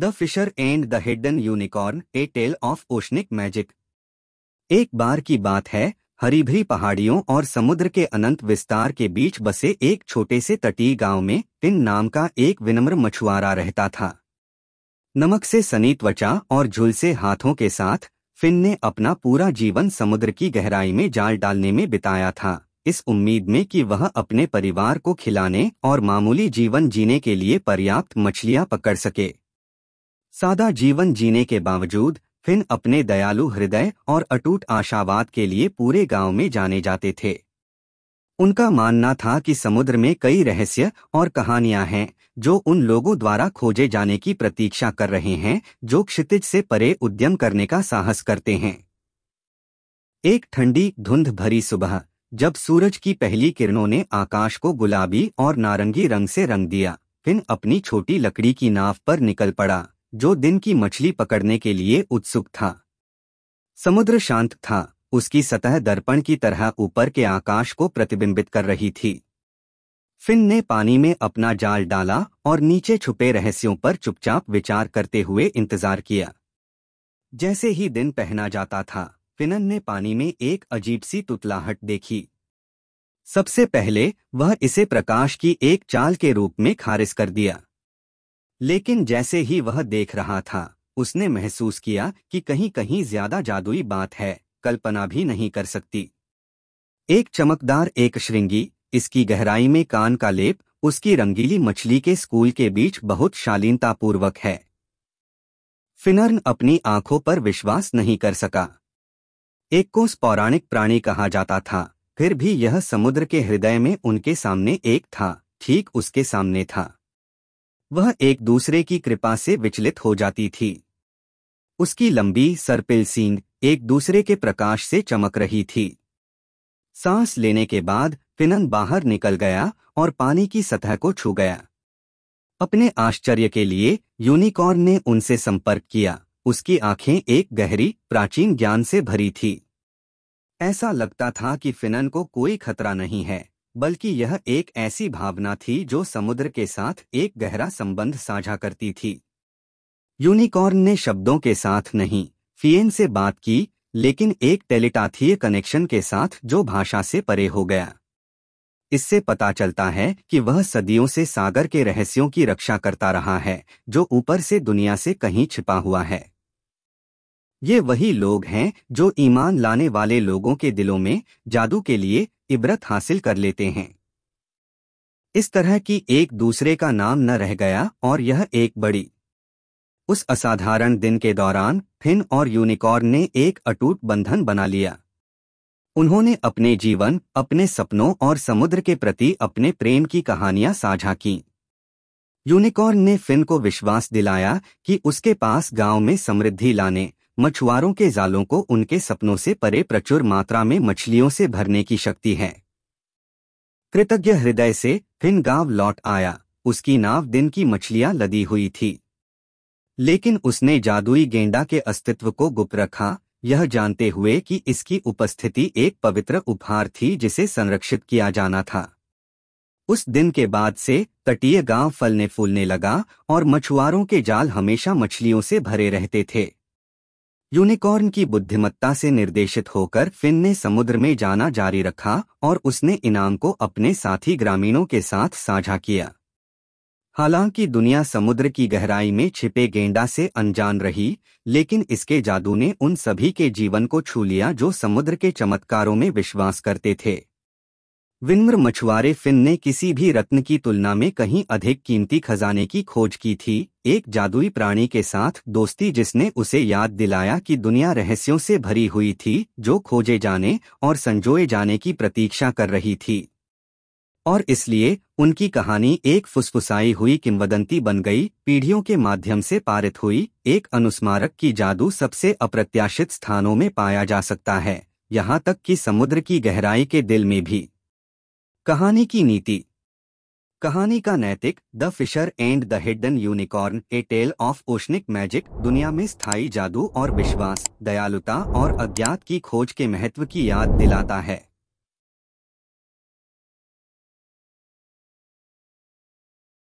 the fisher and the hidden unicorn a tale of oceanic magic एक बार की बात है हरीभरी पहाड़ियों और समुद्र के अनंत विस्तार के बीच बसे एक छोटे से तटीय गांव में टिन नाम का एक विनम्र मछुआरा रहता था नमक से सनी त्वचा और झुलसे हाथों के साथ फिन ने अपना पूरा जीवन समुद्र की गहराई में जाल डालने में बिताया था इस उम्मीद में कि वह अपने परिवार को खिलाने और मामूली जीवन जीने के लिए पर्याप्त मछलियां पकड़ सके सादा जीवन जीने के बावजूद फिन अपने दयालु हृदय और अटूट आशावाद के लिए पूरे गांव में जाने जाते थे उनका मानना था कि समुद्र में कई रहस्य और कहानियां हैं जो उन लोगों द्वारा खोजे जाने की प्रतीक्षा कर रहे हैं जो क्षितिज से परे उद्यम करने का साहस करते हैं एक ठंडी धुंध भरी सुबह जब सूरज की पहली किरणों ने आकाश को गुलाबी और नारंगी रंग से रंग दिया फिन अपनी छोटी लकड़ी की नाव पर निकल पड़ा जो दिन की मछली पकड़ने के लिए उत्सुक था समुद्र शांत था उसकी सतह दर्पण की तरह ऊपर के आकाश को प्रतिबिंबित कर रही थी फिन ने पानी में अपना जाल डाला और नीचे छुपे रहस्यों पर चुपचाप विचार करते हुए इंतजार किया जैसे ही दिन पहना जाता था फिनन ने पानी में एक अजीब सी तुतलाहट देखी सबसे पहले वह इसे प्रकाश की एक चाल के रूप में खारिज कर दिया लेकिन जैसे ही वह देख रहा था उसने महसूस किया कि कहीं कहीं ज्यादा जादुई बात है कल्पना भी नहीं कर सकती एक चमकदार एक श्रृंगी इसकी गहराई में कान का लेप उसकी रंगीली मछली के स्कूल के बीच बहुत शालीनतापूर्वक है फिनर्न अपनी आंखों पर विश्वास नहीं कर सका एक को पौराणिक प्राणी कहा जाता था फिर भी यह समुद्र के हृदय में उनके सामने एक था ठीक उसके सामने था वह एक दूसरे की कृपा से विचलित हो जाती थी उसकी लंबी सरपिल सींग एक दूसरे के प्रकाश से चमक रही थी सांस लेने के बाद फिनन बाहर निकल गया और पानी की सतह को छू गया अपने आश्चर्य के लिए यूनिकॉर्न ने उनसे संपर्क किया उसकी आंखें एक गहरी प्राचीन ज्ञान से भरी थी ऐसा लगता था कि फिनन को कोई खतरा नहीं है बल्कि यह एक ऐसी भावना थी जो समुद्र के साथ एक गहरा संबंध साझा करती थी यूनिकॉर्न ने शब्दों के साथ नहीं फियन से बात की लेकिन एक टेलीटाथीय कनेक्शन के साथ जो भाषा से परे हो गया इससे पता चलता है कि वह सदियों से सागर के रहस्यों की रक्षा करता रहा है जो ऊपर से दुनिया से कहीं छिपा हुआ है ये वही लोग हैं जो ईमान लाने वाले लोगों के दिलों में जादू के लिए इबरत हासिल कर लेते हैं इस तरह की एक दूसरे का नाम न रह गया और यह एक बड़ी उस असाधारण दिन के दौरान फिन और यूनिकॉर्न ने एक अटूट बंधन बना लिया उन्होंने अपने जीवन अपने सपनों और समुद्र के प्रति अपने प्रेम की कहानियां साझा की यूनिकॉर्न ने फिन को विश्वास दिलाया कि उसके पास गांव में समृद्धि लाने मछुआरों के जालों को उनके सपनों से परे प्रचुर मात्रा में मछलियों से भरने की शक्ति है कृतज्ञ हृदय से फिन गांव लौट आया उसकी नाव दिन की मछलियां लदी हुई थी लेकिन उसने जादुई गेंडा के अस्तित्व को गुप्त रखा यह जानते हुए कि इसकी उपस्थिति एक पवित्र उपहार थी जिसे संरक्षित किया जाना था उस दिन के बाद से तटीय गांव फलने फूलने लगा और मछुआरों के जाल हमेशा मछलियों से भरे रहते थे यूनिकॉर्न की बुद्धिमत्ता से निर्देशित होकर फिन ने समुद्र में जाना जारी रखा और उसने इनाम को अपने साथी ग्रामीणों के साथ साझा किया हालांकि दुनिया समुद्र की गहराई में छिपे गेंडा से अनजान रही लेकिन इसके जादू ने उन सभी के जीवन को छू लिया जो समुद्र के चमत्कारों में विश्वास करते थे विनम्र मछुआरे फिन ने किसी भी रत्न की तुलना में कहीं अधिक कीमती खजाने की खोज की थी एक जादुई प्राणी के साथ दोस्ती जिसने उसे याद दिलाया कि दुनिया रहस्यों से भरी हुई थी जो खोजे जाने और संजोए जाने की प्रतीक्षा कर रही थी और इसलिए उनकी कहानी एक फुसफुसाई हुई किंवदंती बन गई पीढ़ियों के माध्यम से पारित हुई एक अनुस्मारक की जादू सबसे अप्रत्याशित स्थानों में पाया जा सकता है यहाँ तक कि समुद्र की गहराई के दिल में भी कहानी की नीति कहानी का नैतिक the fisher and the hidden unicorn a tale of oceanic magic दुनिया में स्थायी जादू और विश्वास दयालुता और अज्ञात की खोज के महत्व की याद दिलाता है